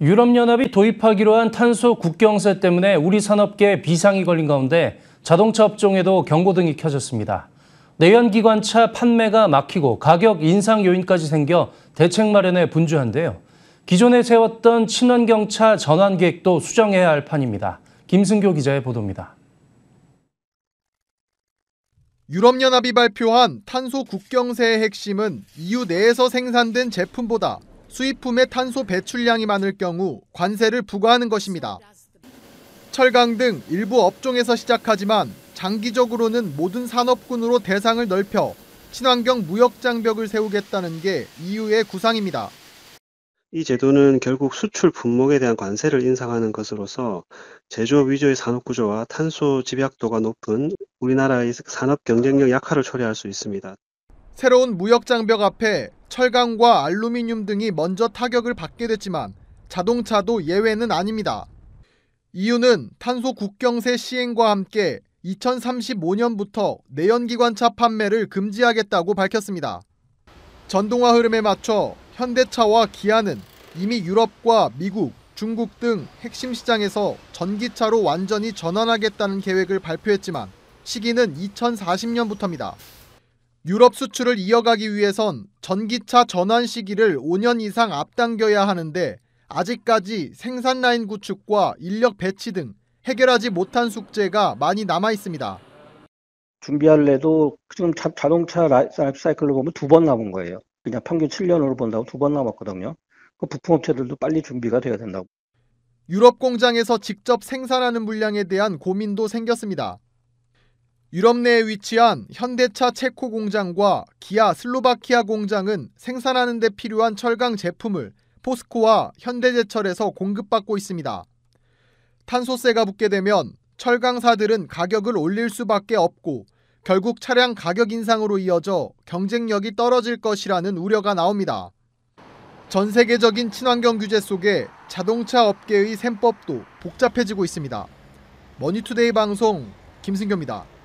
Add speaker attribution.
Speaker 1: 유럽연합이 도입하기로 한 탄소 국경세 때문에 우리 산업계에 비상이 걸린 가운데 자동차 업종에도 경고등이 켜졌습니다. 내연기관차 판매가 막히고 가격 인상 요인까지 생겨 대책 마련에 분주한데요. 기존에 세웠던 친환경차 전환 계획도 수정해야 할 판입니다. 김승교 기자의 보도입니다.
Speaker 2: 유럽연합이 발표한 탄소 국경세의 핵심은 EU 내에서 생산된 제품보다 수입품의 탄소 배출량이 많을 경우 관세를 부과하는 것입니다. 철강 등 일부 업종에서 시작하지만 장기적으로는 모든 산업군으로 대상을 넓혀 친환경 무역 장벽을 세우겠다는 게 EU의 구상입니다.
Speaker 3: 이 제도는 결국 수출 품목에 대한 관세를 인상하는 것으로서 제조업 위주의 산업 구조와 탄소 집약도가 높은 우리나라의 산업 경쟁력 약화를 초래할 수 있습니다.
Speaker 2: 새로운 무역 장벽 앞에 철강과 알루미늄 등이 먼저 타격을 받게 됐지만 자동차도 예외는 아닙니다. 이유는 탄소 국경세 시행과 함께 2035년부터 내연기관차 판매를 금지하겠다고 밝혔습니다. 전동화 흐름에 맞춰 현대차와 기아는 이미 유럽과 미국, 중국 등 핵심 시장에서 전기차로 완전히 전환하겠다는 계획을 발표했지만 시기는 2040년부터입니다. 유럽 수출을 이어가기 위해선 전기차 전환 시기를 5년 이상 앞당겨야 하는데 아직까지 생산 라인 구축과 인력 배치 등 해결하지 못한 숙제가 많이 남아 있습니다.
Speaker 3: 준비할래도 지금 자, 자동차 라이프사이클로
Speaker 2: 보면 두 번 남은 거예요. 그냥 평균 7년으로 본다고 두 번 남았거든요. 그 부품업체들도 빨리 준비가 돼야 된다고. 유럽 공장에서 직접 생산하는 물량에 대한 고민도 생겼습니다. 유럽 내에 위치한 현대차 체코 공장과 기아 슬로바키아 공장은 생산하는 데 필요한 철강 제품을 포스코와 현대제철에서 공급받고 있습니다. 탄소세가 붙게 되면 철강사들은 가격을 올릴 수밖에 없고 결국 차량 가격 인상으로 이어져 경쟁력이 떨어질 것이라는 우려가 나옵니다. 전 세계적인 친환경 규제 속에 자동차 업계의 셈법도 복잡해지고 있습니다. 머니투데이 방송 김승규입니다.